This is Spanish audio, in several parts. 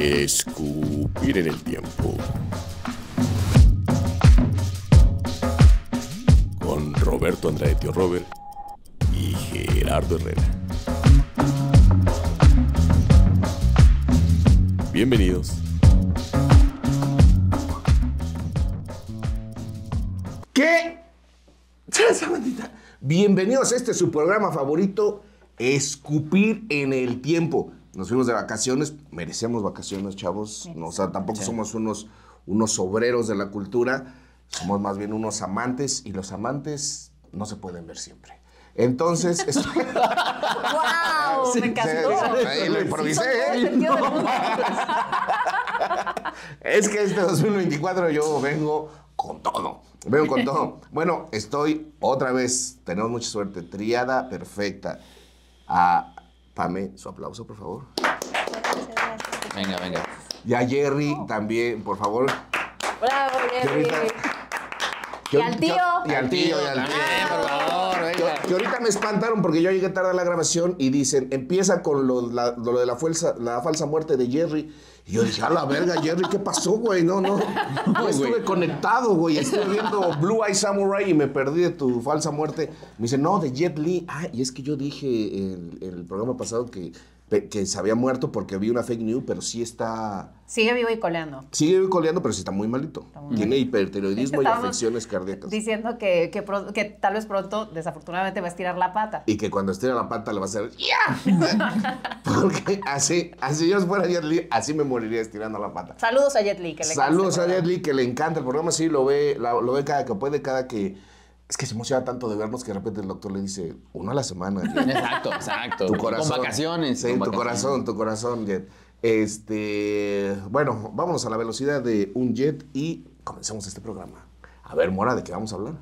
Escupir en el tiempo. Con Roberto Andrade Tío Robert y Gerardo Herrera. Bienvenidos. ¿Qué? esa Bienvenidos a este su programa favorito, Escupir en el tiempo nos fuimos de vacaciones, merecemos vacaciones, chavos. No, o sea, tampoco somos unos, unos obreros de la cultura, somos más bien unos amantes y los amantes no se pueden ver siempre. Entonces, ¡Wow! me encantó. lo improvisé, ¿eh? es que este 2024 yo vengo con todo. Vengo con todo. Bueno, estoy otra vez, tenemos mucha suerte, triada perfecta. a Pame, su aplauso, por favor. Venga, venga. y a Jerry también, por favor. Bravo, Jerry. Y al tío. Y al tío, y al tío, por favor. Que ahorita me espantaron porque yo llegué tarde a la grabación y dicen, empieza con lo, de la, la falsa muerte de Jerry. Y yo dije, a la verga, Jerry, ¿qué pasó, güey? No, no. No estuve conectado, güey. Estuve viendo Blue Eye Samurai y me perdí de tu falsa muerte. Me dice, no, de Jet Li. Ah, y es que yo dije en el programa pasado que que se había muerto porque vi una fake news, pero sí está... Sigue vivo y coleando. Sigue vivo y coleando, pero sí está muy malito. Tiene hiperteroidismo y afecciones cardíacas. Diciendo que, tal vez pronto, desafortunadamente, va a estirar la pata. Y que cuando estira la pata le va a hacer ¡ya! porque así, así yo fuera Jet Li, así me moriría estirando la pata. Saludos a Jet Li, que le Saludos a Jet Li, que le encanta el programa. Sí, lo ve, lo ve cada que puede, cada que es que se emociona tanto de vernos que de repente el doctor le dice, uno a la semana. Exacto, exacto. Tu corazón. Con vacaciones. Sí, tu corazón, tu corazón, Jet. Este, bueno, vámonos a la velocidad de un jet y comencemos este programa. A ver, Mora, ¿de qué vamos a hablar?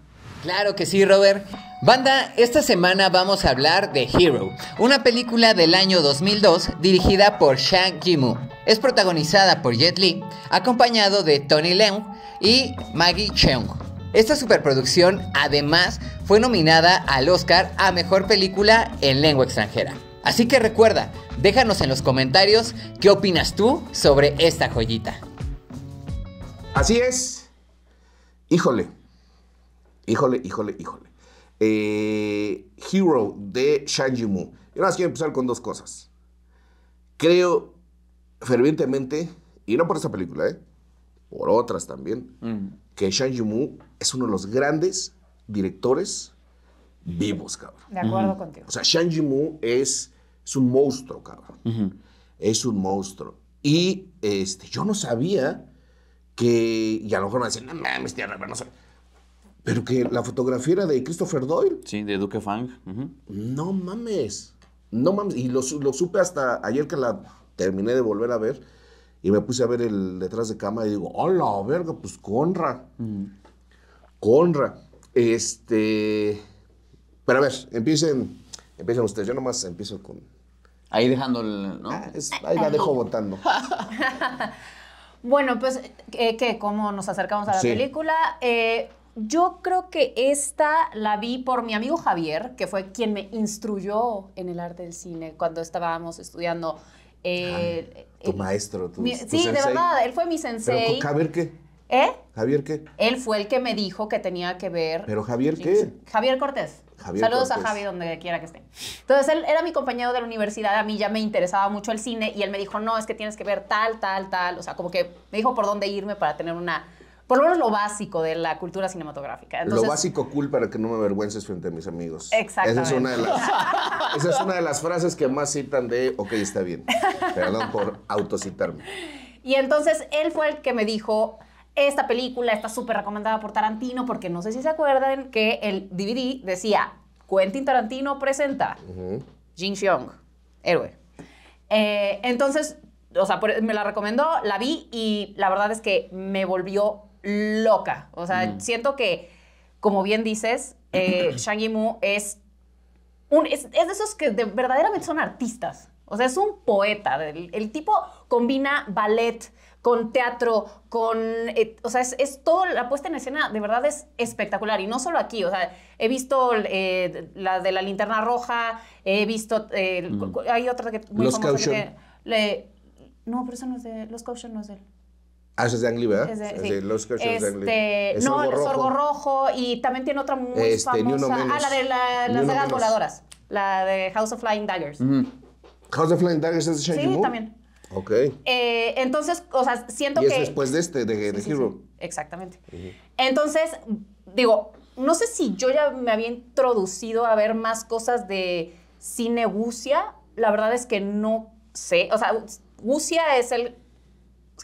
Claro que sí, Robert. Banda, esta semana vamos a hablar de Hero, una película del año 2002 dirigida por Shang Jimu. Es protagonizada por Jet Li, acompañado de Tony Leung y Maggie Cheung. Esta superproducción además fue nominada al Oscar a Mejor Película en Lengua Extranjera. Así que recuerda, déjanos en los comentarios qué opinas tú sobre esta joyita. Así es. Híjole. Híjole, híjole, híjole. Eh, Hero de Shang Mu. Yo nada más quiero empezar con dos cosas. Creo fervientemente, y no por esta película, ¿eh? por otras también, mm. que Shang Yimou es uno de los grandes directores vivos, cabrón. De acuerdo contigo. O sea, Shang Yimou es, es un monstruo, cabrón. Es un monstruo. Y este, yo no sabía que, y a lo mejor me dicen, no mames, tierra, no sé. Pero que la fotografía era de Christopher Doyle. Sí, de Duque Fang. No mames. No mames. Y lo, lo, supe hasta ayer que la terminé de volver a ver y me puse a ver el detrás de cama y digo, hola, verga, pues Conra. Mm. Conra. Este. Pero a ver, empiecen, empiecen ustedes. Yo nomás empiezo con. Ahí dejando el. ¿no? Ah, ahí la dejo votando. bueno, pues, eh, ¿qué? ¿Cómo nos acercamos a la película? Eh, yo creo que esta la vi por mi amigo Javier, que fue quien me instruyó en el arte del cine cuando estábamos estudiando eh, tu eh, maestro, tu, Sí, de verdad, él fue mi sensei. ¿Pero Javier qué? ¿Eh? ¿Javier qué? Él fue el que me dijo que tenía que ver. ¿Pero Javier qué? Javier Cortés. Saludos a Javi donde quiera que esté. Entonces él era mi compañero de la universidad, a mí ya me interesaba mucho el cine y él me dijo, no, es que tienes que ver tal, tal, tal. O sea, como que me dijo por dónde irme para tener una por lo menos lo básico de la cultura cinematográfica. lo básico cool para que no me avergüences frente a mis amigos. Exactamente. Esa es una de las, esa es una de las frases que más citan de, ok, está bien. Perdón por autocitarme. Y entonces él fue el que me dijo, esta película está súper recomendada por Tarantino, porque no sé si se acuerdan que el DVD decía, Quentin Tarantino presenta Jin héroe. Eh, entonces, o sea, me la recomendó, la vi y la verdad es que me volvió loca. O sea, mm. siento que, como bien dices, eh, Shang es, un, es, de esos que de, verdaderamente son artistas. O sea, es un poeta. El, tipo combina ballet con teatro, con... Eh, o sea, es, es, todo, la puesta en escena de verdad es espectacular. Y no solo aquí, o sea, he visto eh, la de la linterna roja, he visto... Eh, mm. Hay otra que... Muy Los No, pero eso no es de... Los Caution no es de él. Ah, es de Ang Lee, ¿verdad? Es de, Los de Ang este, no, el Sorgo Rojo. Y también tiene otra muy este, famosa. Ah, la de la, las dagas voladoras. La de House of Flying Daggers. House of Flying Daggers es de Shane Sí, también. Ok. Eh, entonces, o sea, siento que... Y es después de este, de, Hero. exactamente. Entonces, digo, no sé si yo ya me había introducido a ver más cosas de cine Gucia. La verdad es que no sé. O sea, Gucia es el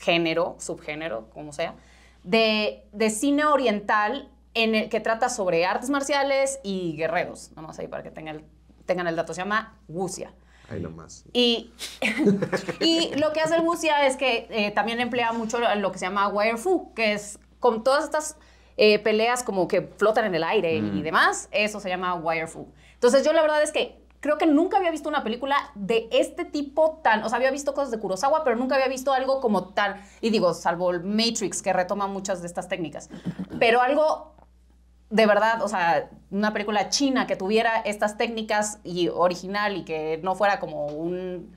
género, subgénero, como sea, de, cine oriental en el que trata sobre artes marciales y guerreros, nomás ahí para que tengan el, tengan el dato, se llama Wuxia. Ahí nomás. Y, y lo que hace el Wuxia es que eh, también emplea mucho lo que se llama Wire que es con todas estas eh, peleas como que flotan en el aire y mm. demás, eso se llama Wire Entonces yo la verdad es que creo que nunca había visto una película de este tipo tan, o sea, había visto cosas de Kurosawa, pero nunca había visto algo como tal. y digo, salvo el Matrix, que retoma muchas de estas técnicas, pero algo de verdad, o sea, una película china que tuviera estas técnicas y original y que no fuera como un...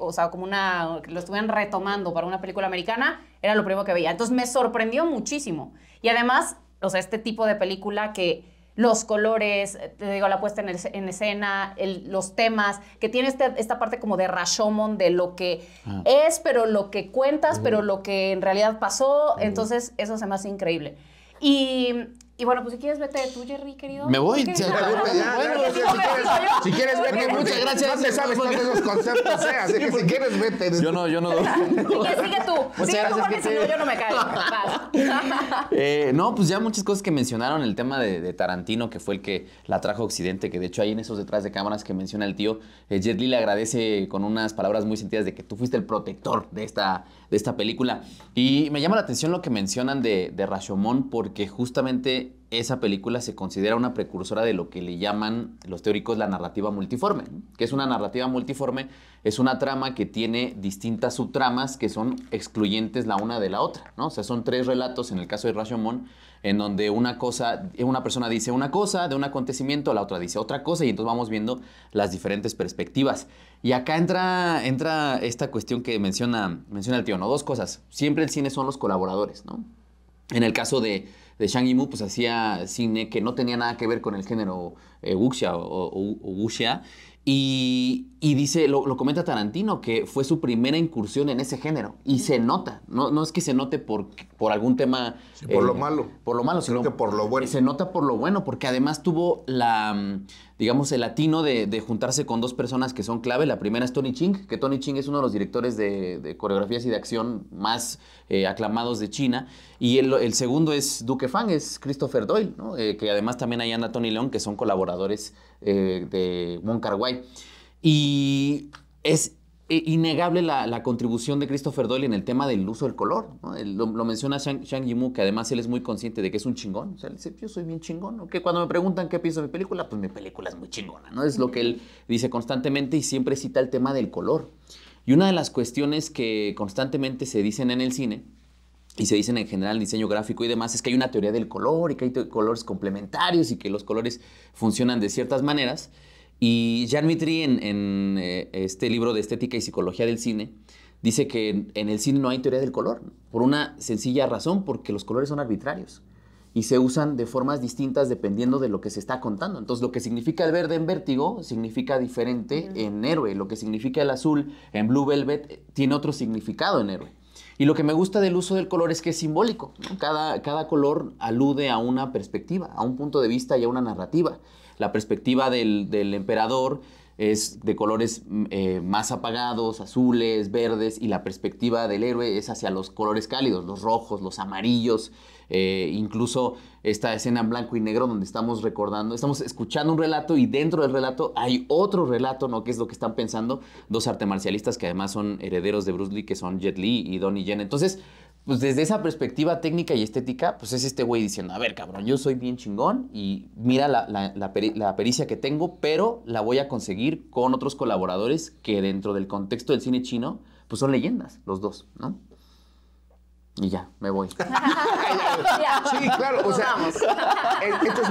o sea, como una, que lo estuvieran retomando para una película americana, era lo primero que veía. Entonces me sorprendió muchísimo. Y además, o sea, este tipo de película que los colores, eh, te digo, la puesta en, escena, el, los temas, que tiene este, esta parte como de Rashomon, de lo que ah. es, pero lo que cuentas, pero lo que en realidad pasó. Entonces, eso se me hace increíble. Y bueno, pues si quieres, vete tú, Jerry, querido. Me voy. bueno, si, quieres, si quieres, vete. Muchas gracias. te sabes todos esos conceptos? Eh? Así que si quieres, vete. Yo no, yo no. sigue tú. Muchas sigue tú, porque si no, yo no me caigo. Vas. Eh, no, pues ya muchas cosas que mencionaron. El tema de, Tarantino, que fue el que la trajo a Occidente, que de hecho ahí en esos detrás de cámaras que menciona el tío, eh, Jet Li le agradece con unas palabras muy sentidas de que tú fuiste el protector de esta, de esta película. Y me llama la atención lo que mencionan de, de Rashomon, porque justamente esa película se considera una precursora de lo que le llaman los teóricos la narrativa multiforme. que es una narrativa multiforme? Es una trama que tiene distintas subtramas que son excluyentes la una de la otra, ¿no? O sea, son tres relatos, en el caso de Rashomon, en donde una cosa, una persona dice una cosa de un acontecimiento, la otra dice otra cosa, y entonces vamos viendo las diferentes perspectivas. Y acá entra, entra esta cuestión que menciona, menciona el tío, ¿no? Dos cosas. Siempre el cine son los colaboradores, ¿no? En el caso de de Shang Yimou, pues hacía cine que no tenía nada que ver con el género eh, wuxia o, wuxia. Y, y, dice, lo, comenta Tarantino, que fue su primera incursión en ese género. Y se nota. No, no es que se note por, por algún tema. por lo eh, malo. Por lo malo, sino que por lo bueno. Se nota por lo bueno, porque además tuvo la, digamos, el latino de, juntarse con dos personas que son clave. La primera es Tony Ching, que Tony Ching es uno de los directores de, coreografías y de acción más eh, aclamados de China. Y el, segundo es Duque Fang, es Christopher Doyle, eh, que además también hay anda Tony León, que son colaboradores eh, de Mon Carguay. Y es e innegable la, contribución de Christopher Doyle en el tema del uso del color. lo, menciona Shang, Shang Yimou, que además él es muy consciente de que es un chingón. O sea, él dice, yo soy bien chingón. Que cuando me preguntan qué pienso de mi película, pues mi película es muy chingona. ¿no? Es lo que él dice constantemente y siempre cita el tema del color. Y una de las cuestiones que constantemente se dicen en el cine y se dicen en general en diseño gráfico y demás es que hay una teoría del color y que hay colores complementarios y que los colores funcionan de ciertas maneras. Y Jean Mitri, en, eh, este libro de Estética y Psicología del Cine, dice que en, el cine no hay teoría del color, por una sencilla razón, porque los colores son arbitrarios y se usan de formas distintas dependiendo de lo que se está contando. Entonces, lo que significa el verde en vértigo significa diferente en héroe. Lo que significa el azul en Blue Velvet tiene otro significado en héroe. Y lo que me gusta del uso del color es que es simbólico. Cada, cada color alude a una perspectiva, a un punto de vista y a una narrativa la perspectiva del, emperador es de colores mm, eh, más apagados, azules, verdes, y la perspectiva del héroe es hacia los colores cálidos, los rojos, los amarillos, eh, incluso esta escena en blanco y negro donde estamos recordando, estamos escuchando un relato y dentro del relato hay otro relato, ¿no? Que es lo que están pensando dos marcialistas que además son herederos de Bruce Lee, que son Jet Lee y Donnie Yen. Entonces, pues desde esa perspectiva técnica y estética, pues es este güey diciendo, a ver, cabrón, yo soy bien chingón y mira la, pericia que tengo, pero la voy a conseguir con otros colaboradores que dentro del contexto del cine chino, pues son leyendas, los dos, ¿no? Y ya, me voy. sí, claro, o sea, eh, esto es,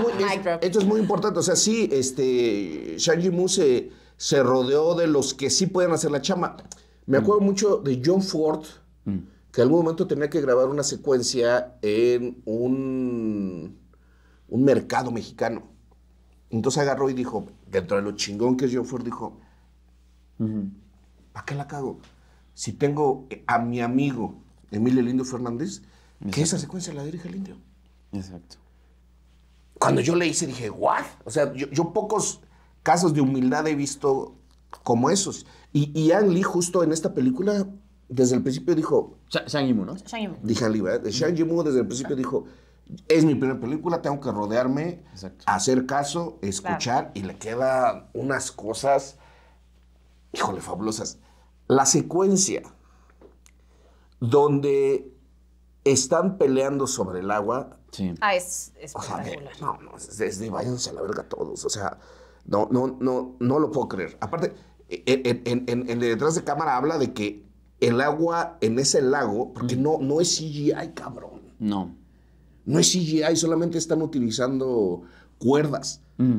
muy, importante, o sea, sí, este, Shang Mu se, rodeó de los que sí pueden hacer la chama. Me mm. acuerdo mucho de John Ford. Mm que algún momento tenía que grabar una secuencia en un, un mercado mexicano. Entonces agarró y dijo, dentro de lo chingón que es John Ford, dijo, ¿para qué la cago? Si tengo eh, a mi amigo Emilio Lindo Fernández, que esa secuencia la dirige el indio. Exacto. Cuando yo le hice, dije, ¿what? O sea, yo, pocos casos de humildad he visto como esos. Y, y justo en esta película, desde el principio dijo, Shang Yimou, ¿no? Shang Yimou. Dije ¿eh? Shang Shang-Chi-Mu desde el principio dijo, es mi primera película, tengo que rodearme, hacer caso, escuchar, y le quedan unas cosas, híjole, fabulosas. La secuencia donde están peleando sobre el agua. Sí. Ah, es, es no, no, es, de váyanse a la verga todos. O sea, no, no, no, no lo puedo creer. Aparte, e, e, en, en, en detrás de cámara habla de que el agua en ese lago, porque mm. no, no es CGI, cabrón. No. No es CGI, solamente están utilizando cuerdas. Mm.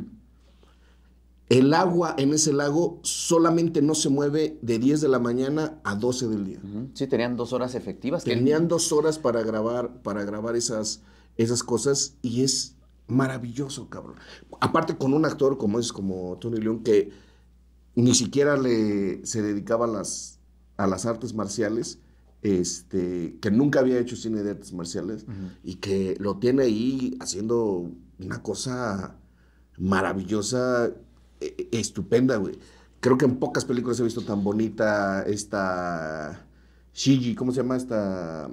El agua en ese lago solamente no se mueve de 10 de la mañana a 12 del día. Sí, tenían dos horas efectivas. Tenían dos horas para grabar, para grabar esas, esas cosas y es maravilloso, cabrón. Aparte con un actor como es, como Tony León, que ni siquiera le, se dedicaba a las, a las artes marciales, este, que nunca había hecho cine de artes marciales y que lo tiene ahí haciendo una cosa maravillosa, e, estupenda, güey. Creo que en pocas películas he visto tan bonita esta Shiji, ¿cómo se llama esta?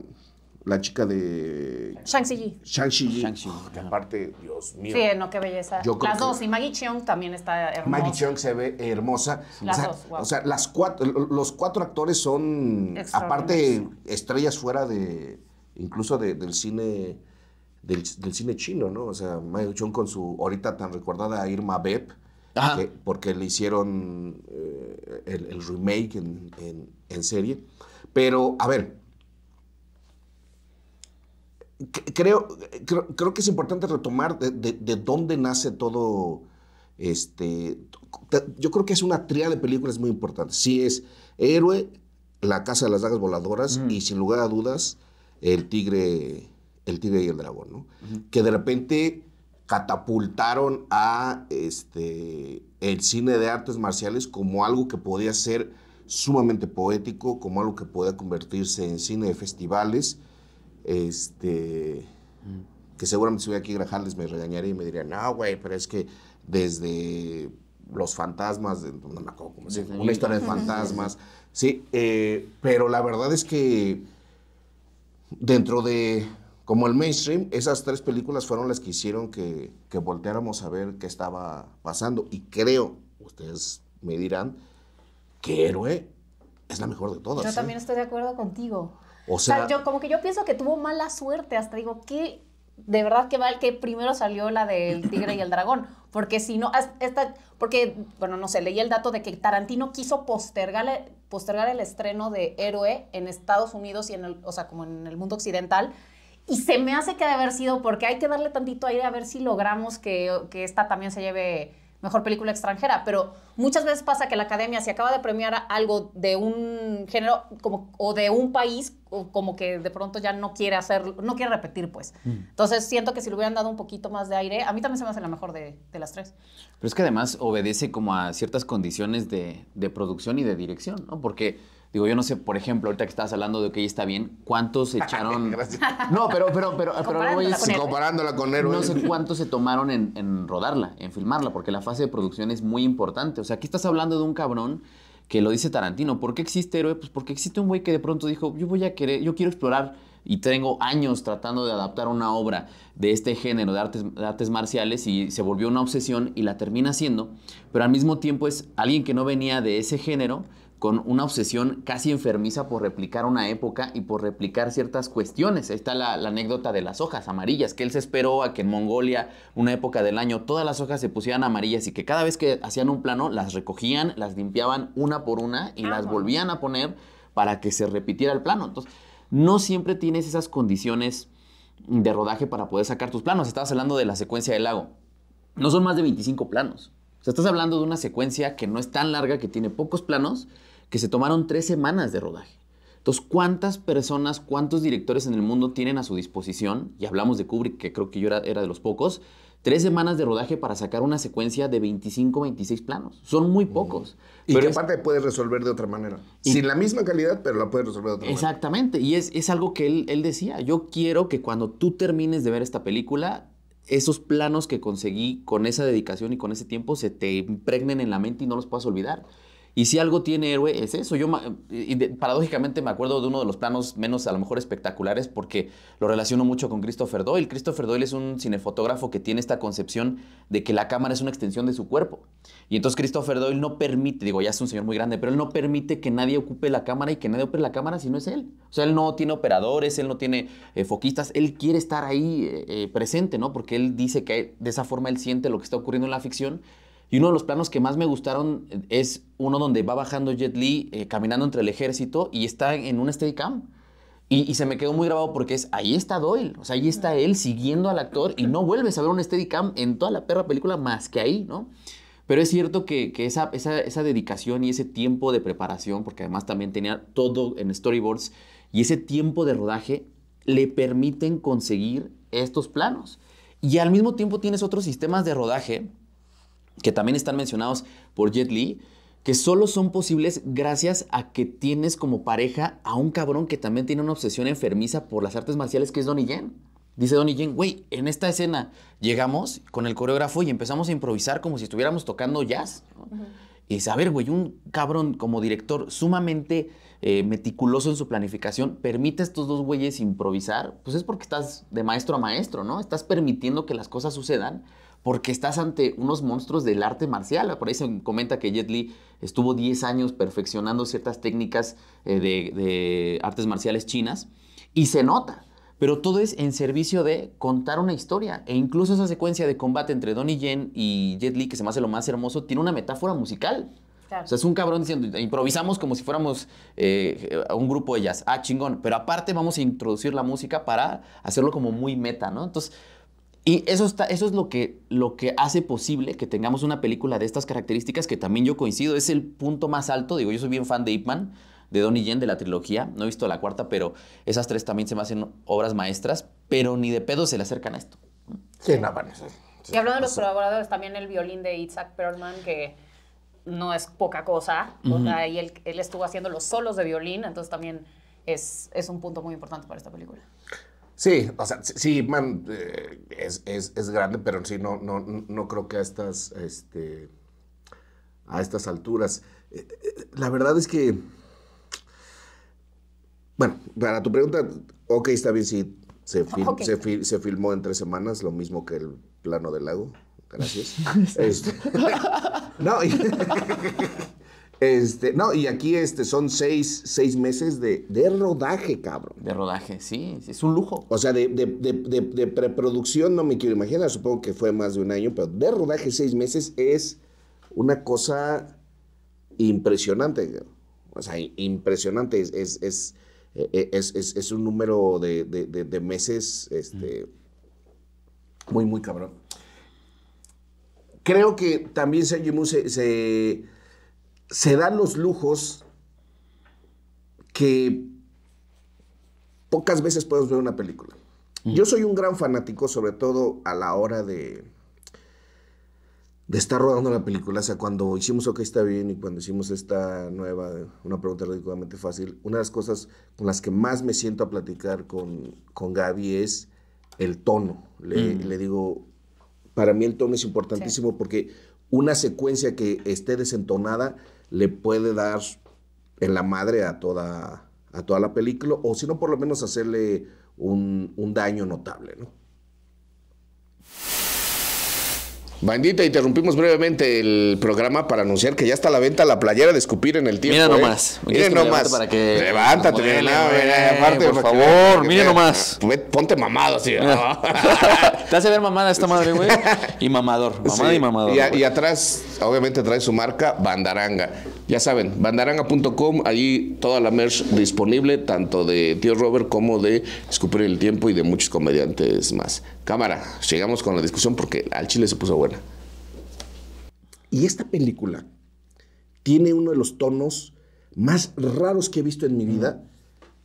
la chica de... Shang-Chi. Shang-Chi. Ah, que aparte, Dios mío. Sí, no, qué belleza. las dos, y Maggie Cheung también está hermosa. Maggie Cheung se ve hermosa. Las o sea, dos, O sea, las cuatro, los cuatro actores son, aparte, estrellas fuera de, incluso del cine... Del, cine chino, ¿no? O sea, Maggie Cheung con su, ahorita tan recordada Irma Beb, porque le hicieron eh, el, remake en, en serie. Pero, a ver, creo, creo, que es importante retomar de, dónde nace todo. Este, yo creo que es una tría de películas muy importante. Sí es Héroe, La Casa de las Dagas Voladoras mm. y sin lugar a dudas El Tigre, el tigre y el Dragón, Que de repente catapultaron a este, el cine de artes marciales como algo que podía ser sumamente poético, como algo que podía convertirse en cine de festivales este, que seguramente si voy aquí a les me regañaría y me diría, no, güey, pero es que desde los fantasmas, no me una historia de fantasmas, sí, eh, pero la verdad es que dentro de, como el mainstream, esas tres películas fueron las que hicieron que, volteáramos a ver qué estaba pasando y creo, ustedes me dirán, que héroe es la mejor de todas. Yo ¿eh? también estoy de acuerdo contigo. O sea, yo como que yo pienso que tuvo mala suerte, hasta digo, ¿qué? De verdad que mal que primero salió la del tigre y el dragón, porque si no, esta, porque, bueno, no sé, leí el dato de que Tarantino quiso postergar, postergar el estreno de Héroe en Estados Unidos y en el, o sea, como en el mundo occidental, y se me hace que de haber sido porque hay que darle tantito aire a ver si logramos que, que esta también se lleve mejor película extranjera, pero muchas veces pasa que la academia se acaba de premiar algo de un género como, o de un país, o como que de pronto ya no quiere hacer, no quiere repetir, pues. Mm. Entonces siento que si le hubieran dado un poquito más de aire, a mí también se me hace la mejor de, las tres. Pero es que además obedece como a ciertas condiciones de, de producción y de dirección, ¿no? Porque Digo, yo no sé, por ejemplo, ahorita que estabas hablando de que ella está bien, ¿cuántos echaron? no, pero, pero, pero, pero comparándola, con comparándola con No sé cuántos se tomaron en, rodarla, en filmarla, porque la fase de producción es muy importante. O sea, aquí estás hablando de un cabrón que lo dice Tarantino. ¿Por qué existe héroe? Pues porque existe un güey que de pronto dijo, yo voy a querer, yo quiero explorar y tengo años tratando de adaptar una obra de este género de de artes, marciales y se volvió una obsesión y la termina haciendo, pero al mismo tiempo es alguien que no venía de ese género con una obsesión casi enfermiza por replicar una época y por replicar ciertas cuestiones. Ahí está la, anécdota de las hojas amarillas, que él se esperó a que en Mongolia, una época del año, todas las hojas se pusieran amarillas y que cada vez que hacían un plano, las recogían, las limpiaban una por una y ah, las volvían a poner para que se repitiera el plano. Entonces, no siempre tienes esas condiciones de rodaje para poder sacar tus planos. Estabas hablando de la secuencia del lago. No son más de 25 planos sea, estás hablando de una secuencia que no es tan larga, que tiene pocos planos, que se tomaron tres semanas de rodaje. Entonces, ¿cuántas personas, cuántos directores en el mundo tienen a su disposición? Y hablamos de Kubrick, que creo que yo era, de los pocos. Tres semanas de rodaje para sacar una secuencia de 25, 26 planos. Son muy pocos. Pero Y que aparte puedes resolver de otra manera. Sin la misma calidad, pero la puedes resolver de otra manera. Exactamente. Y es, algo que él, él decía. Yo quiero que cuando tú termines de ver esta película, esos planos que conseguí con esa dedicación y con ese tiempo se te impregnen en la mente y no los puedas olvidar. Y si algo tiene héroe es eso. Yo paradójicamente me acuerdo de uno de los planos menos a lo mejor espectaculares porque lo relaciono mucho con Christopher Doyle. Christopher Doyle es un cinefotógrafo que tiene esta concepción de que la cámara es una extensión de su cuerpo. Y entonces Christopher Doyle no permite, digo, ya es un señor muy grande, pero él no permite que nadie ocupe la cámara y que nadie opere la cámara si no es él. O sea, él no tiene operadores, él no tiene eh, foquistas, él quiere estar ahí eh, eh, presente, ¿no? Porque él dice que de esa forma él siente lo que está ocurriendo en la ficción y uno de los planos que más me gustaron eh, es uno donde va bajando Jet Li eh, caminando entre el ejército y está en un Steadicam. Y, y, se me quedó muy grabado porque es, ahí está Doyle, o sea, ahí está él siguiendo al actor y no vuelves a ver un Steadicam en toda la perra película más que ahí, ¿no? Pero es cierto que, esa, esa, esa, dedicación y ese tiempo de preparación, porque además también tenía todo en storyboards, y ese tiempo de rodaje le permiten conseguir estos planos. Y al mismo tiempo tienes otros sistemas de rodaje que también están mencionados por Jet Li, que solo son posibles gracias a que tienes como pareja a un cabrón que también tiene una obsesión enfermiza por las artes marciales, que es Donnie Yen. Dice Donnie Yen, güey, en esta escena llegamos con el coreógrafo y empezamos a improvisar como si estuviéramos tocando jazz. Y dice, a ver, güey, un cabrón como director sumamente eh, meticuloso en su planificación permite a estos dos güeyes improvisar, pues es porque estás de maestro a maestro, ¿no? Estás permitiendo que las cosas sucedan porque estás ante unos monstruos del arte marcial. Por ahí se comenta que Jet Li estuvo 10 años perfeccionando ciertas técnicas eh, de, artes marciales chinas y se nota. Pero todo es en servicio de contar una historia. E incluso esa secuencia de combate entre Donnie Yen y Jet Li, que se me hace lo más hermoso, tiene una metáfora musical. O sea, es un cabrón diciendo, improvisamos como si fuéramos eh, un grupo de jazz. Ah, chingón. Pero aparte vamos a introducir la música para hacerlo como muy meta, ¿no? Entonces, y eso, está, eso es lo que, lo que hace posible que tengamos una película de estas características, que también yo coincido, es el punto más alto. Digo, yo soy bien fan de Ip de Donnie Yen, de la trilogía. No he visto la cuarta, pero esas tres también se me hacen obras maestras, pero ni de pedo se le acercan a esto. Y hablando de los colaboradores, también el violín de Isaac Perlman, que no es poca cosa. y él, él, estuvo haciendo los solos de violín, entonces también es, es un punto muy importante para esta película. Sí, o sea, sí, man, eh, es, es, grande, pero sí, no, no, no creo que a estas, este, a estas alturas. Eh, eh, la verdad es que, bueno, para tu pregunta, ok, está bien, sí, se, se, filmó en tres semanas, lo mismo que el plano del lago, gracias. Este, no, Este, no, y aquí este, son seis, meses de, rodaje, cabrón. De rodaje, sí, es un lujo. O sea, de, preproducción no me quiero imaginar, supongo que fue más de un año, pero de rodaje seis meses es una cosa impresionante. O sea, impresionante, es, es, eh, eh, un número de, meses este, muy, muy cabrón. Creo que también Sergio se, se se dan los lujos que pocas veces puedes ver una película. Mm. Yo soy un gran fanático, sobre todo a la hora de, de estar rodando la película. O sea, cuando hicimos OK está bien y cuando hicimos esta nueva, una pregunta ridículamente fácil, una de las cosas con las que más me siento a platicar con, con Gaby es el tono. Le, mm. le digo, para mí el tono es importantísimo porque una secuencia que esté desentonada le puede dar en la madre a toda, a toda la película, o si no, por lo menos hacerle un, un daño notable, ¿no? Bandita, interrumpimos brevemente el programa para anunciar que ya está a la venta la playera de escupir en el tiempo. Mira ¿eh? nomás. mire nomás. Para que Levántate, aparte, por favor, mire mira nomás. Ponte mamado así. Te hace ver mamada esta madre, güey. Y mamador. Mamada y mamador. y atrás, obviamente, trae su marca Bandaranga. Ya saben, bandaranga.com, allí toda la merch disponible, tanto de Tío Robert como de Escupir el Tiempo y de muchos comediantes más. Cámara, llegamos con la discusión porque al chile se puso buena. Y esta película tiene uno de los tonos más raros que he visto en mi vida,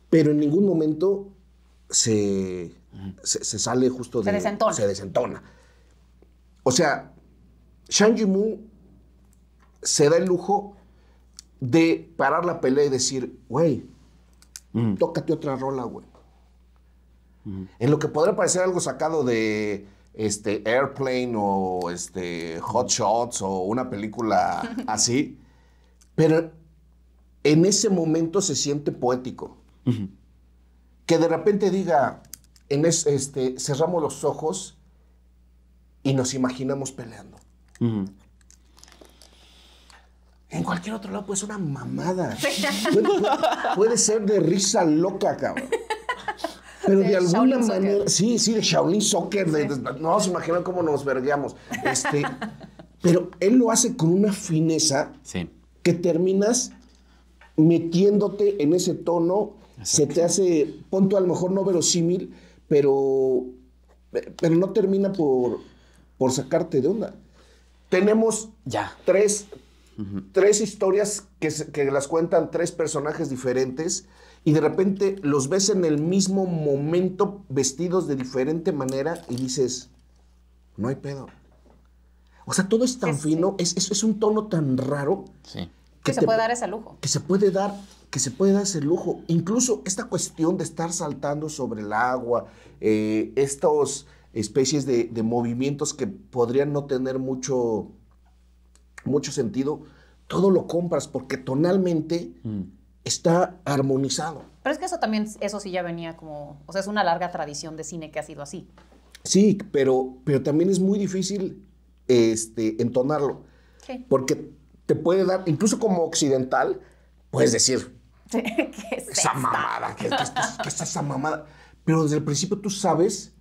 pero en ningún momento se, sale justo de... Se desentona. Se desentona. O sea, Shang Mu se da el lujo de parar la pelea y decir, güey, tócate otra rola, güey. En lo que podría parecer algo sacado de este, Airplane o este, Hot Shots o una película así, pero en ese momento se siente poético. Que de repente diga, en este, cerramos los ojos y nos imaginamos peleando. En cualquier otro lado puede una mamada. puede ser de risa loca, cabrón. Pero de, alguna manera, sí, sí, de Shaolin Soccer, no se imaginan cómo nos vergueamos. Este, pero él lo hace con una fineza que terminas metiéndote en ese tono, se te hace, ponto a lo mejor no verosímil, pero, pero no termina por, por sacarte de onda. Tenemos ya. tres Tres historias que, las cuentan tres personajes diferentes y de repente los ves en el mismo momento vestidos de diferente manera y dices, no hay pedo. O sea, todo es tan fino, es, es, un tono tan raro. Que, se puede dar ese lujo. Que se puede dar, que se puede dar ese lujo. Incluso esta cuestión de estar saltando sobre el agua, eh, estos estas especies de, de movimientos que podrían no tener mucho mucho sentido, todo lo compras porque tonalmente mm. está armonizado. Pero es que eso también, eso sí ya venía como, o sea, es una larga tradición de cine que ha sido así. Sí, pero, pero también es muy difícil este, entonarlo. Porque te puede dar, incluso como occidental, puedes decir, ¿Qué es esa mamada, que, es esa mamada. Pero desde el principio tú sabes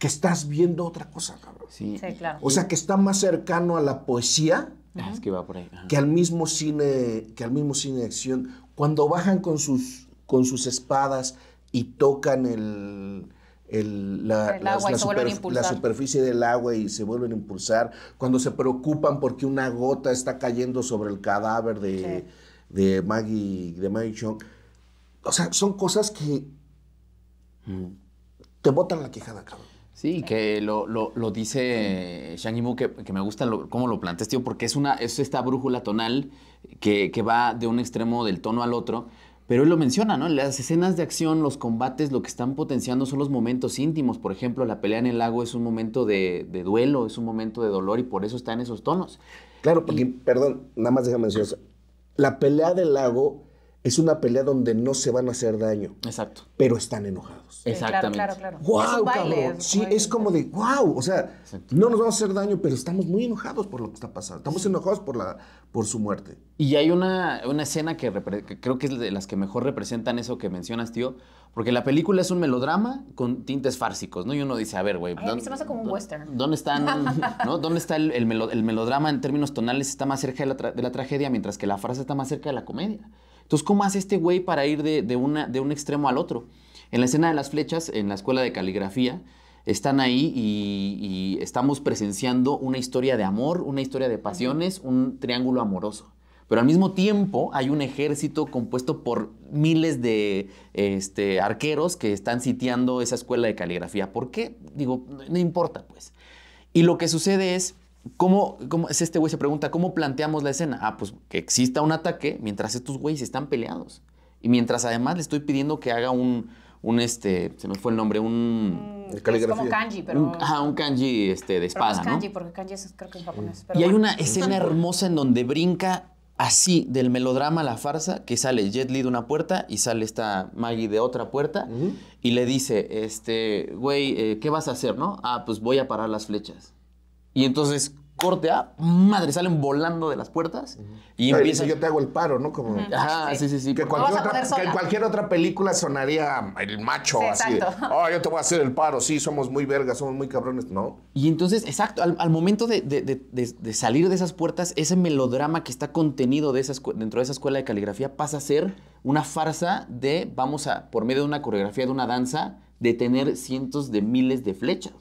que estás viendo otra cosa, cabrón. Sí. claro. O sea, que está más cercano a la poesía ah, que, al mismo cine, que al mismo cine de acción. Cuando bajan con sus, con sus espadas y tocan el, la, superficie del agua y se vuelven a impulsar, cuando se preocupan porque una gota está cayendo sobre el cadáver de, Maggie, de Maggie O sea, son cosas que mm, te botan la quejada, cabrón. Sí, que lo, lo, lo dice Shang Yimou, que, que, me gusta cómo lo planteas, tío, porque es, una, es esta brújula tonal que, va de un extremo del tono al otro. Pero él lo menciona, ¿no? Las escenas de acción, los combates, lo que están potenciando son los momentos íntimos. Por ejemplo, la pelea en el lago es un momento de, duelo, es un momento de dolor y por eso está en esos tonos. Claro, porque, perdón, nada más déjame eso. La pelea del lago es una pelea donde no se van a hacer daño. Exacto. Pero están enojados. Exactamente. Claro, claro, claro. es cabrón! sí, es como de ¡Wow! O sea, no nos vamos a hacer daño, pero estamos muy enojados por lo que está pasando. Estamos enojados por, la, por su muerte. Y hay una, escena que, creo que es de las que mejor representan eso que mencionas, tío. Porque la película es un melodrama con tintes fársicos, ¿no? Y uno dice, a ver, güey. A mí se me hace como un western. ¿Dónde están, ¿Dónde está el, melodrama en términos tonales? Está más cerca de la, de la tragedia, mientras que la frase está más cerca de la comedia. Entonces, ¿cómo hace este güey para ir de, un extremo al otro? En la escena de las flechas, en la escuela de caligrafía, están ahí y, estamos presenciando una historia de amor, una historia de pasiones, un triángulo amoroso. Pero al mismo tiempo hay un ejército compuesto por miles de este, arqueros que están sitiando esa escuela de caligrafía. ¿Por qué? Digo, no importa, pues. Y lo que sucede es ¿Cómo, es este güey se pregunta, ¿cómo planteamos la escena? Ah, pues que exista un ataque mientras estos güeyes están peleados. Y mientras además le estoy pidiendo que haga un, un este, se me fue el nombre, un... Mm, es como kanji, pero... Un, ah, un kanji este, de espada, no es kanji, porque kanji creo que japonés. y hay una escena hermosa en donde brinca así del melodrama a la farsa que sale Jet Li de una puerta y sale esta Maggie de otra puerta y le dice, este, güey, eh, ¿qué vas a hacer, no? Ah, pues voy a parar las flechas. Y entonces corte A, madre, salen volando de las puertas y Yo te hago el paro, ¿no? Como... Ajá, sí, sí, sí. que, cualquier otra, en cualquier otra película sonaría el macho así. Exacto. oh, yo te voy a hacer el paro, sí, somos muy vergas, somos muy cabrones, ¿no? Y entonces, exacto, al, momento de, salir de esas puertas, ese melodrama que está contenido dentro de esa escuela de caligrafía pasa a ser una farsa de, vamos a, por medio de una coreografía, de una danza, de tener cientos de miles de flechas.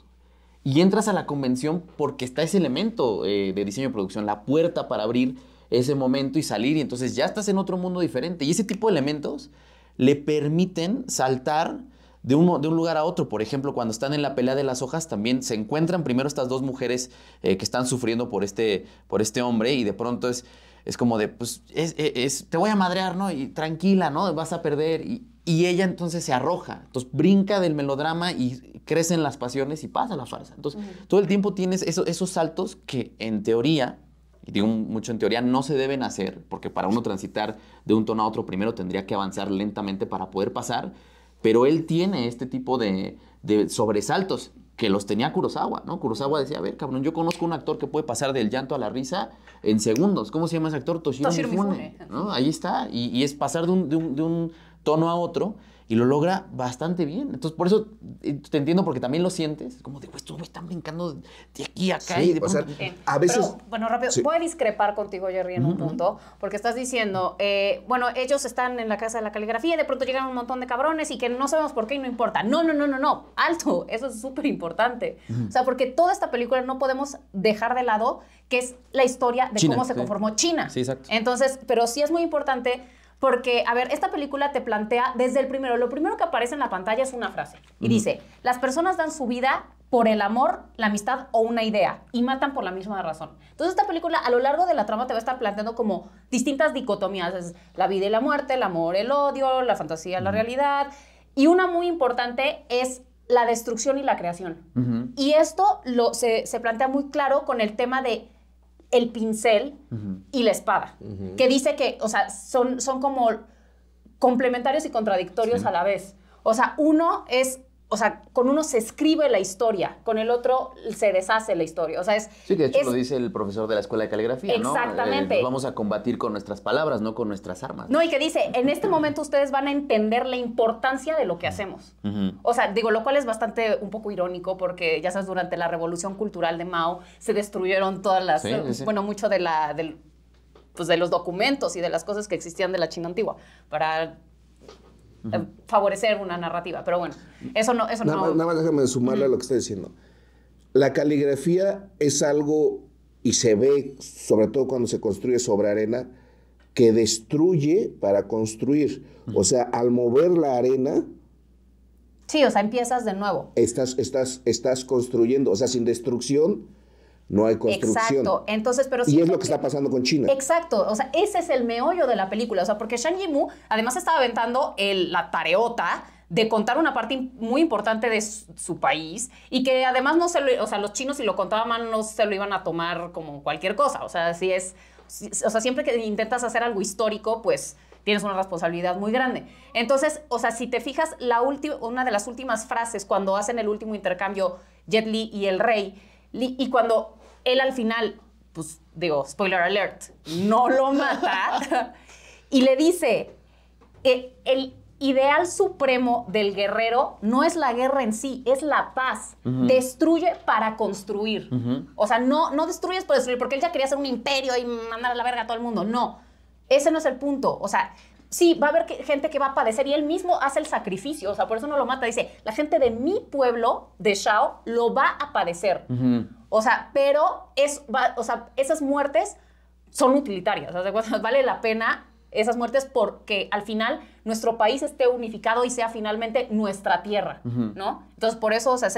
Y entras a la convención porque está ese elemento eh, de diseño y producción, la puerta para abrir ese momento y salir, y entonces ya estás en otro mundo diferente. Y ese tipo de elementos le permiten saltar de un, de un, lugar a otro. Por ejemplo, cuando están en la pelea de las hojas, también se encuentran primero estas dos mujeres eh, que están sufriendo por este, por este hombre y de pronto es, es como de, pues, es, te voy a madrear, ¿no? Y tranquila, ¿no? Vas a perder. Y ella entonces se arroja, entonces brinca del melodrama y crecen las pasiones y pasa la farsa. Entonces, todo el tiempo tienes esos saltos que en teoría, y digo mucho en teoría, no se deben hacer, porque para uno transitar de un tono a otro primero tendría que avanzar lentamente para poder pasar, pero él tiene este tipo de, sobresaltos que los tenía Kurosawa, ¿no? Kurosawa decía, a ver, cabrón, yo conozco un actor que puede pasar del llanto a la risa en segundos. ¿Cómo se llama ese actor? Toshiro, Ahí está. Y, es pasar de de un no a otro y lo logra bastante bien. Entonces, por eso eh, te entiendo, porque también lo sientes. Como de, tú me están brincando de aquí a acá. y de o eh, a veces. bueno, rápido, voy a discrepar contigo, Jerry, en un punto, porque estás diciendo, eh, bueno, ellos están en la casa de la caligrafía y de pronto llegan un montón de cabrones y que no sabemos por qué y no importa. No, no, no, no, no. Alto, eso es súper importante. O sea, porque toda esta película no podemos dejar de lado que es la historia de cómo se conformó China. Sí, exacto. Entonces, pero sí es muy importante porque, a ver, esta película te plantea desde el primero, lo primero que aparece en la pantalla es una frase y dice, las personas dan su vida por el amor, la amistad o una idea y matan por la misma razón. Entonces esta película a lo largo de la trama te va a estar planteando como distintas dicotomías, la vida y la muerte, el amor, el odio, la fantasía, la realidad y una muy importante es la destrucción y la creación. Y esto se plantea muy claro con el tema de el pincel y la espada, que dice que, o sea, son, son como complementarios y contradictorios a la vez. O sea, uno es o sea, con uno se escribe la historia, con el otro se deshace la historia. O sea, es. Sí, de hecho lo dice el profesor de la escuela de caligrafía, Exactamente. ¿no? Eh, vamos a combatir con nuestras palabras, no con nuestras armas. No, y que dice, en este momento ustedes van a entender la importancia de lo que hacemos. O sea, digo, lo cual es bastante un poco irónico, porque ya sabes, durante la revolución cultural de Mao se destruyeron todas las. Bueno, mucho de la. Del, pues de los documentos y de las cosas que existían de la China antigua, para eh, favorecer una narrativa. Pero bueno, eso no... Eso nada, no... Más, déjame sumarle a lo que está diciendo. La caligrafía es algo, y se ve, sobre todo cuando se construye sobre arena, que destruye para construir. O sea, al mover la arena... Sí, o sea, empiezas de nuevo. Estás, estás, estás construyendo. O sea, sin destrucción no hay construcción. Exacto, entonces, pero Y es lo que, está pasando con China. Exacto, o sea, ese es el meollo de la película, o sea, porque Shang Yimou además estaba aventando el, la tareota de contar una parte muy importante de su, país y que además no se o sea, los chinos si lo contaban no se lo iban a tomar como cualquier cosa, o sea, si es, o sea, siempre que intentas hacer algo histórico, pues tienes una responsabilidad muy grande. Entonces, o sea, si te fijas, la una de las últimas frases cuando hacen el último intercambio Jet Li y el rey, y cuando él al final, pues digo, spoiler alert, no lo mata y le dice, que el ideal supremo del guerrero no es la guerra en sí, es la paz. Destruye para construir. O sea, no, no destruyes por destruir, porque él ya quería hacer un imperio y mandar a la verga a todo el mundo. No, ese no es el punto. O sea, sí, va a haber gente que va a padecer y él mismo hace el sacrificio, o sea, por eso no lo mata, dice, la gente de mi pueblo, de Shao, lo va a padecer. O sea, pero es, esas muertes son utilitarias, o sea, vale la pena esas muertes porque al final nuestro país esté unificado y sea finalmente nuestra tierra, ¿no? Entonces, por eso, o sea,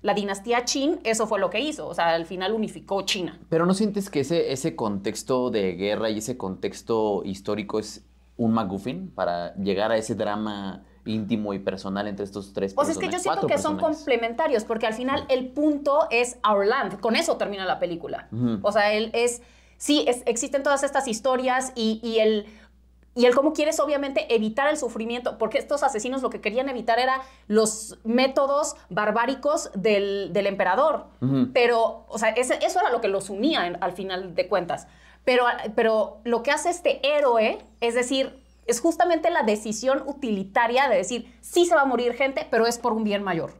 la dinastía Qin, eso fue lo que hizo, o sea, al final unificó China. Pero ¿no sientes que ese, ese contexto de guerra y ese contexto histórico es un MacGuffin para llegar a ese drama íntimo y personal entre estos tres Pues es que yo siento que son complementarios, porque al final el punto es Our Land. Con eso termina la película. O sea, él es. Sí, existen todas estas historias y, y el y el cómo quieres obviamente evitar el sufrimiento, porque estos asesinos lo que querían evitar era los métodos barbáricos del, emperador. Pero, o sea, eso era lo que los unía al final de cuentas. Pero, lo que hace este héroe es decir, es justamente la decisión utilitaria de decir, sí se va a morir gente, pero es por un bien mayor.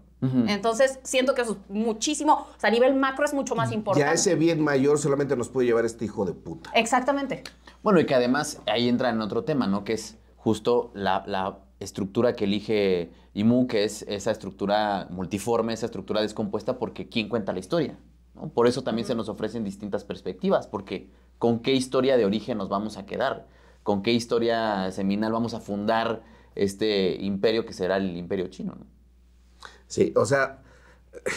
Entonces, siento que eso es muchísimo, o sea, a nivel macro es mucho más importante. Ya ese bien mayor solamente nos puede llevar este hijo de puta. Exactamente. Bueno, y que además ahí entra en otro tema, ¿no? Que es justo la, estructura que elige IMU, que es esa estructura multiforme, esa estructura descompuesta, porque ¿quién cuenta la historia? Por eso también se nos ofrecen distintas perspectivas, porque con qué historia de origen nos vamos a quedar, con qué historia seminal vamos a fundar este imperio que será el imperio chino. Sí, o sea,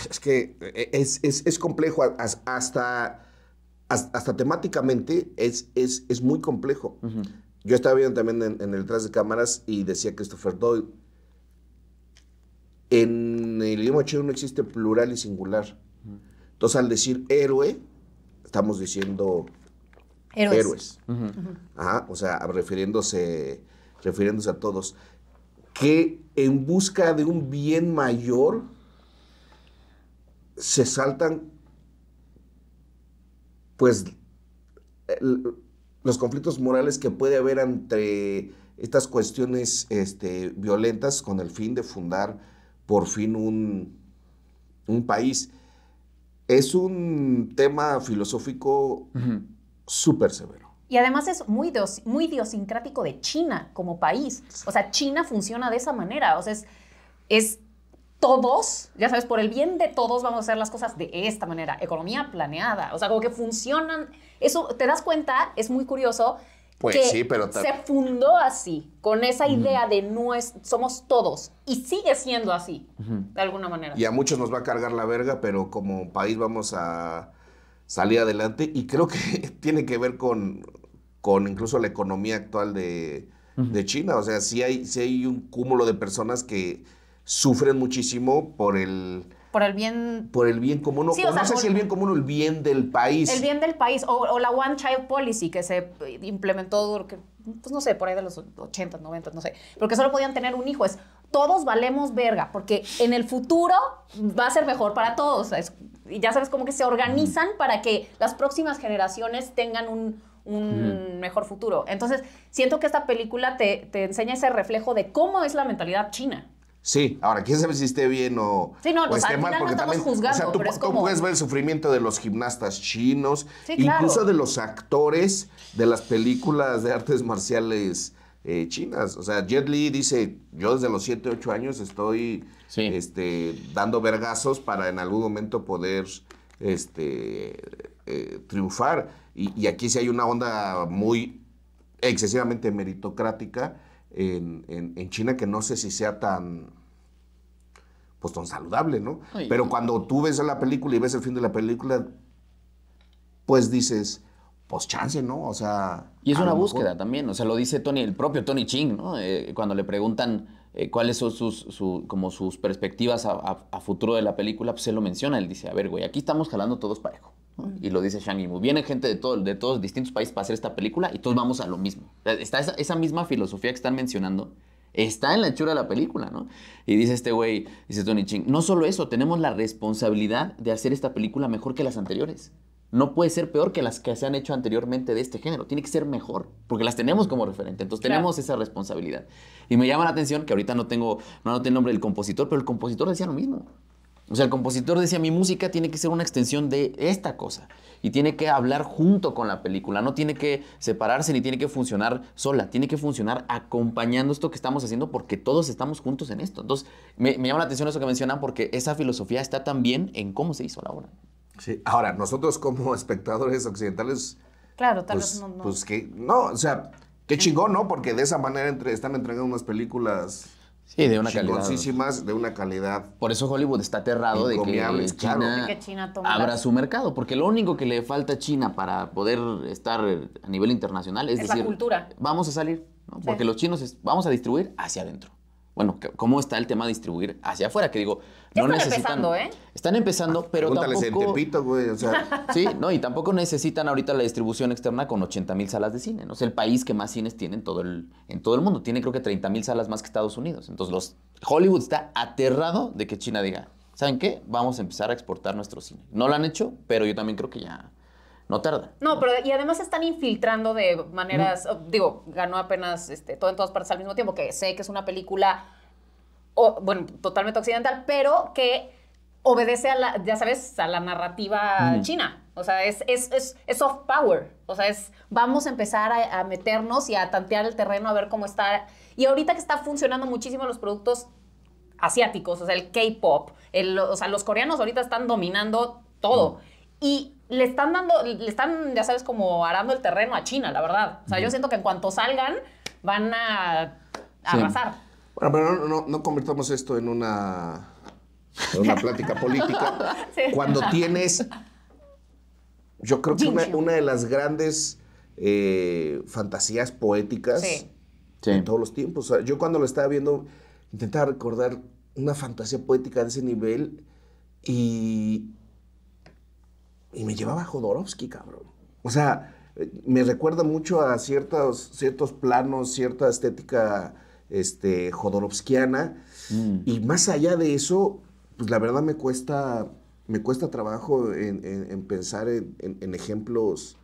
es que es, complejo hasta, hasta, temáticamente, es, es, muy complejo. Yo estaba viendo también en, el Tras de cámaras y decía Christopher Doyle, en el idioma chino no existe plural y singular. Entonces, al decir héroe, estamos diciendo Héroes. o sea, refiriéndose, refiriéndose a todos, que en busca de un bien mayor se saltan, pues, los conflictos morales que puede haber entre estas cuestiones este, violentas con el fin de fundar por fin un, un país. Es un tema filosófico súper severo. Y además es muy, muy idiosincrático de China como país. O sea, China funciona de esa manera. O sea, es, todos, ya sabes, por el bien de todos vamos a hacer las cosas de esta manera. Economía planeada. O sea, como que funcionan. Eso, ¿te das cuenta? Es muy curioso. Pues sí, pero se fundó así, con esa idea de no es, somos todos y sigue siendo así, de alguna manera. Y a muchos nos va a cargar la verga, pero como país vamos a salir adelante y creo que tiene que ver con, con incluso la economía actual de, China. O sea, si hay, hay un cúmulo de personas que sufren muchísimo por el... Por el bien... Por el bien común. o, no sé si el bien común o el bien del país. El bien del país. O, la One Child Policy que se implementó, que, pues no sé, por ahí de los 80, 90, no sé. Porque solo podían tener un hijo. Es todos valemos verga. Porque en el futuro va a ser mejor para todos. Es y ya sabes, cómo que se organizan mm. para que las próximas generaciones tengan un, un mm. mejor futuro. Entonces, siento que esta película te, te, enseña ese reflejo de cómo es la mentalidad china. Sí, ahora quién sabe si esté bien o, sí, no, esté no estamos juzgando, o sea, tú, pero es tú puedes ver el sufrimiento de los gimnastas chinos, incluso de los actores de las películas de artes marciales eh, chinas. O sea, Jet Li dice, yo desde los 7, 8 años estoy este, dando vergazos para en algún momento poder este, eh, triunfar. Y, aquí sí hay una onda muy excesivamente meritocrática en, China que no sé si sea tan pues tan saludable, ¿no? Pero cuando tú ves la película y ves el fin de la película, pues dices, pues ¿no? O sea... Y es una búsqueda también, o sea, lo dice Tony, el propio Tony Ching, ¿no? Eh, cuando le preguntan eh, cuáles son sus, como sus perspectivas a, futuro de la película, pues él lo menciona, él dice, a ver, güey, aquí estamos jalando todos parejo. Y lo dice Shang Yimou. Viene gente de, todo, de todos distintos países para hacer esta película y todos vamos a lo mismo. Está esa, esa misma filosofía que están mencionando, está en la hechura de la película, ¿no? Y dice este güey, dice Tony Ching, no solo eso, tenemos la responsabilidad de hacer esta película mejor que las anteriores no puede ser peor que las que se han hecho anteriormente de este género. Tiene que ser mejor, porque las tenemos como referente. Entonces tenemos esa responsabilidad. Y me llama la atención que ahorita no tengo, no tengo el nombre del compositor, pero el compositor decía lo mismo. O sea, el compositor decía, mi música tiene que ser una extensión de esta cosa y tiene que hablar junto con la película, no tiene que separarse ni tiene que funcionar sola, tiene que funcionar acompañando esto que estamos haciendo porque todos estamos juntos en esto. Entonces, me, me llama la atención eso que mencionan porque esa filosofía está también en cómo se hizo la obra. Sí. Ahora, nosotros como espectadores occidentales... Claro, pues, pues, que, no, o sea, qué chingón, ¿no? Porque de esa manera están entregando unas películas... Sí, de una calidad. de una calidad. Por eso Hollywood está aterrado de que, China, abra su mercado, porque lo único que le falta a China para poder estar eh, a nivel internacional es, cultura. vamos a salir, ¿no? porque los chinos vamos a distribuir hacia adentro bueno, cómo está el tema de distribuir hacia afuera, que digo, no están necesitan, empezando, ¿eh? Están empezando, pero tampoco... el tepito, güey, o sea. sí, no, y tampoco necesitan ahorita la distribución externa con 80 mil salas de cine, ¿no? Es el país que más cines tiene en todo el, en todo el mundo. Tiene creo que 30 mil salas más que Estados Unidos. Entonces, los, Hollywood está aterrado de que China diga, ¿saben qué? Vamos a empezar a exportar nuestro cine. No lo han hecho, pero yo también creo que ya no tarda. No, pero y además están infiltrando de maneras, digo, ganó apenas este, todo en todas partes al mismo tiempo, que sé que es una película, o, bueno, totalmente occidental, pero que obedece a la, ya sabes, a la narrativa china. O sea, es, es, soft power. O sea, es vamos a empezar a, meternos y a tantear el terreno a ver cómo está. Y ahorita que está funcionando muchísimo los productos asiáticos, o sea, el K-pop, o sea, los coreanos ahorita están dominando todo. Y le están dando, le están, ya sabes, como arando el terreno a China, la verdad. O sea, yo siento que en cuanto salgan, van a, arrasar. Bueno, pero no, no, convirtamos esto en una, una plática política. Cuando tienes, yo creo que una, de las grandes eh, fantasías poéticas de en todos los tiempos. yo cuando lo estaba viendo, intentaba recordar una fantasía poética de ese nivel y y me llevaba a Jodorowsky, cabrón. O sea, me recuerda mucho a ciertos, ciertos planos, cierta estética este, jodorowskiana. Mm. Y más allá de eso, pues la verdad me cuesta, me cuesta trabajo en, pensar en, ejemplos,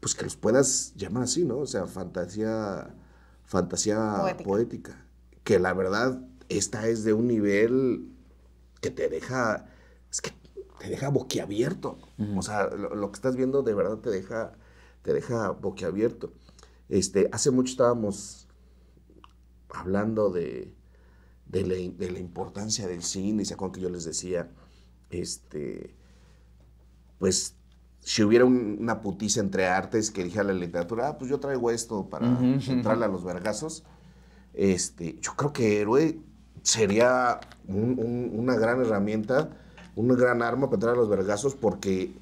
pues que los puedas llamar así, ¿no? O sea, fantasía, fantasía poética. Que la verdad, esta es de un nivel que te deja... Es que te deja boquiabierto. O sea, lo, que estás viendo de verdad te deja, te deja boquiabierto. Este, hace mucho estábamos hablando de, de, la, importancia del cine, y se acuerdan que yo les decía, este, pues si hubiera una putiza entre artes que dijera la literatura, ah, pues yo traigo esto para uh a los vergazos, este, yo creo que Héroe sería una gran herramienta un gran arma para entrar a los vergazos porque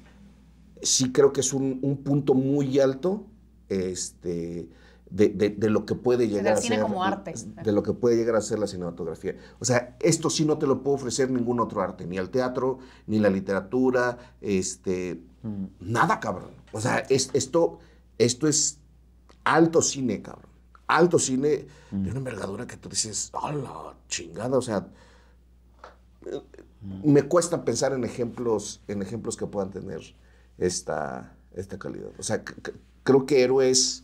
sí creo que es un, punto muy alto este, de, lo que puede llegar a ser. De lo que puede llegar a ser la cinematografía. O sea, esto sí no te lo puede ofrecer ningún otro arte, ni el teatro, ni la literatura, este, mm. nada, cabrón. O sea, esto, esto es alto cine, cabrón. Alto cine de mm. una envergadura que tú dices, ¡hola, chingada! O sea, me cuesta pensar en ejemplos, en ejemplos que puedan tener esta, esta calidad. O sea, creo que Héroe es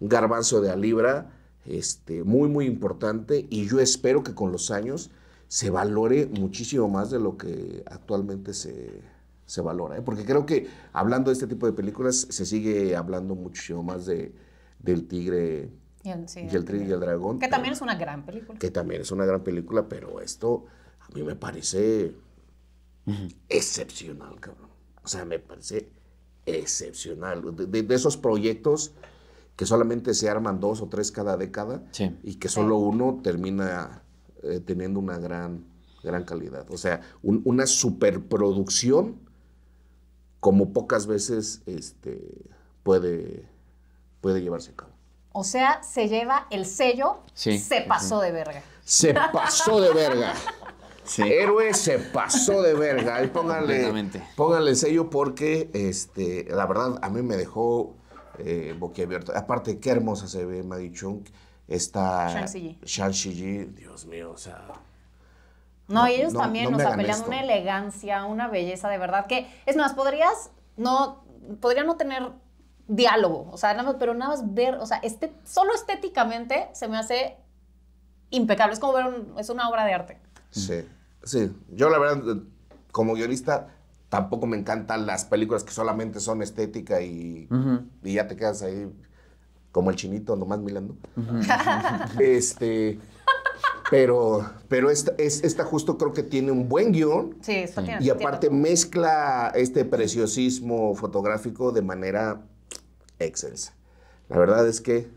un garbanzo de Alibra, este, muy, muy importante, y yo espero que con los años se valore muchísimo más de lo que actualmente se, valora. ¿eh? Porque creo que hablando de este tipo de películas, se sigue hablando muchísimo más de, del tigre. tigre y el dragón. Que también es una gran película. Que también es una gran película, pero esto a mí me parece excepcional, cabrón. O sea, me parece excepcional. De, esos proyectos que solamente se arman dos o tres cada década y que solo uno termina eh, teniendo una gran, gran calidad. O sea, una superproducción como pocas veces este, puede, puede llevarse a cabo. O sea, se lleva el sello, se pasó de verga. Se pasó de verga. Héroe se pasó de verga. Ahí pónganle, pónganle sello porque este, la verdad a mí me dejó eh, boquiabierto. Aparte, qué hermosa se ve Maggie Chung. Esta. Shang-Chi. Dios mío, o sea. No, ellos también, nos apelean una elegancia, una belleza de verdad que. Es más, podrías no. Podría no tener diálogo, o sea, pero nada más ver, o sea, este, solo estéticamente se me hace impecable. Es como ver es una obra de arte. Sí. Sí, yo la verdad, como guionista, tampoco me encantan las películas que solamente son estética y, y ya te quedas ahí como el chinito nomás mirando. este, pero, pero esta, es, esta justo creo que tiene un buen guión. Y aparte mezcla este preciosismo fotográfico de manera excelsa. La verdad es que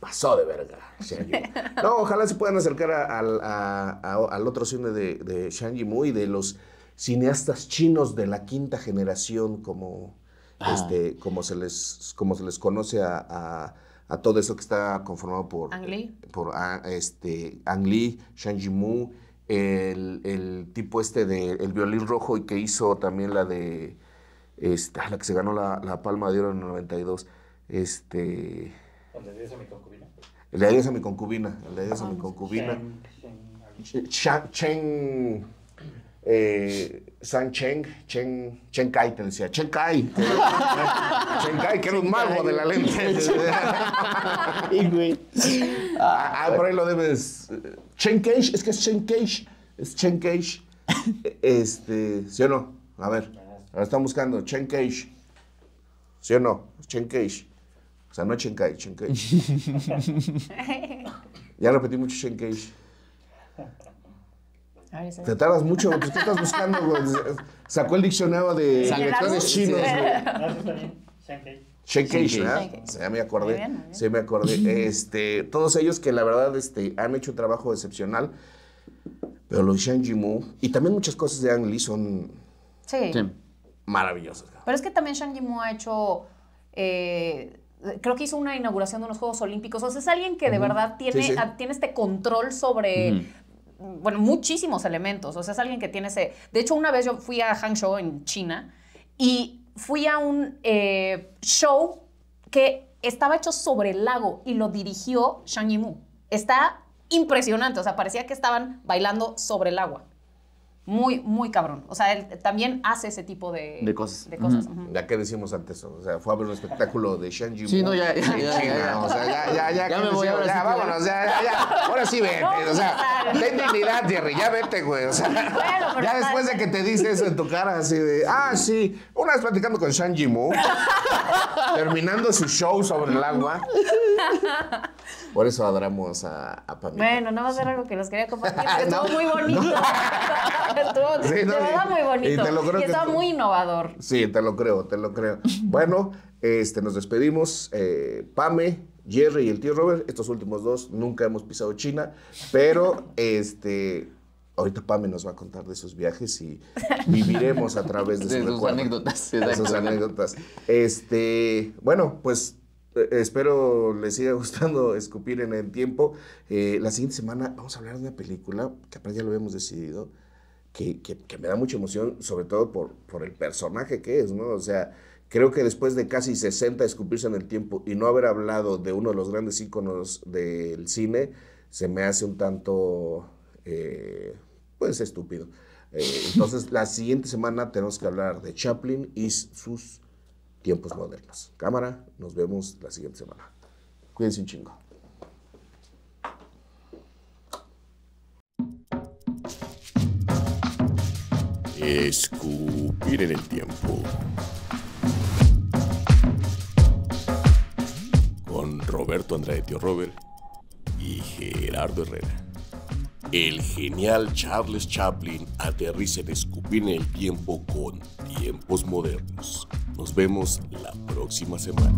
pasó de verga. Shang no, ojalá se puedan acercar al otro cine de, de Shang Yimou y de los cineastas chinos de la quinta generación, como, ah. este, como, se, les, como se les conoce a, todo eso que está conformado por Ang Lee, eh, por, ah, este, Ang Lee Shang Yimou, el, el, tipo este del el violín rojo y que hizo también la de... Este, la que se ganó la, la palma de oro en el 92. Este. Le adiós a mi concubina. Le adiós a mi concubina. Le adiós a mi ah, concubina. Chen. Eh, San Cheng, Chen, Chen Kai te decía, Chen Kai, que, Chen Kai, que era un mago de la lente. Ah, ah, ah, por ahí lo debes. Eh, Chen Cage, es que es Chen Cage, es Chen Cage. Este, ¿sí o no? A ver, ahora están buscando, Chen Cage. ¿Sí o no? Chen Cage. O sea, no Shenkai, Shenkai. ya repetí mucho Shenkai. Te tardas mucho, pues, ¿qué estás buscando? Güey? Sacó el diccionario de lectores chinos. Güey. Shenkeish, ah, ¿verdad? Ya me acordé. Muy Sí, me acordé. Este, todos ellos que la verdad este, han hecho un trabajo excepcional. Pero lo de ji Mu... y también muchas cosas de Ang Lee son sí. maravillosas. Pero es que también Shang Mu ha hecho eh, creo que hizo una inauguración de unos Juegos Olímpicos. O sea, es alguien que de verdad tiene, ah, tiene este control sobre. Bueno, muchísimos elementos. O sea, es alguien que tiene ese. De hecho, una vez yo fui a Hangzhou en China y fui a un eh, show que estaba hecho sobre el lago y lo dirigió Shang Yimou. Está impresionante. O sea, parecía que estaban bailando sobre el agua muy, muy cabrón. O sea, él también hace ese tipo de, cosas. Ya que decimos antes, o sea, fue a ver un espectáculo de Shenji. Sí, no, ya, ya, ya, China, ya, ya, ya. me voy ahora Ya, vámonos, ya, ya, Ahora sí, vete. O sea, ten dignidad, Jerry, ya vete, güey. O sea, ya después de que te dice eso en tu cara, así de, ah, sí, una vez platicando con Shenji Mu, terminando su show sobre el agua. Por eso adoramos a, Pamela. Bueno, no va a ser algo que los quería compartir, es estuvo muy bonito. Estuvo muy bonito. Y, te muy innovador. Sí, te lo creo, te lo creo. Bueno, este, nos despedimos. Eh, Pame, Jerry y el tío Robert, estos últimos dos nunca hemos pisado China, pero este. Ahorita Pame nos va a contar de sus viajes y viviremos a través de, sus anécdotas. sus anécdotas. Este, bueno, pues eh, espero les siga gustando escupir en el tiempo. Eh, la siguiente semana vamos a hablar de una película que aparte ya lo habíamos decidido, que, que, me da mucha emoción, sobre todo por, por el personaje que es, ¿no? O sea, creo que después de casi 60 escupirse en el tiempo y no haber hablado de uno de los grandes íconos del cine, se me hace un tanto, eh, pues, estúpido. Eh, entonces, la siguiente semana tenemos que hablar de Chaplin y sus tiempos modernos. Cámara, nos vemos la siguiente semana. Cuídense un chingo. Escupir en el tiempo. Con Roberto Andrade Tío Robert y Gerardo Herrera. El genial Charles Chaplin aterriza en Escupir en el tiempo con tiempos modernos. Nos vemos la próxima semana.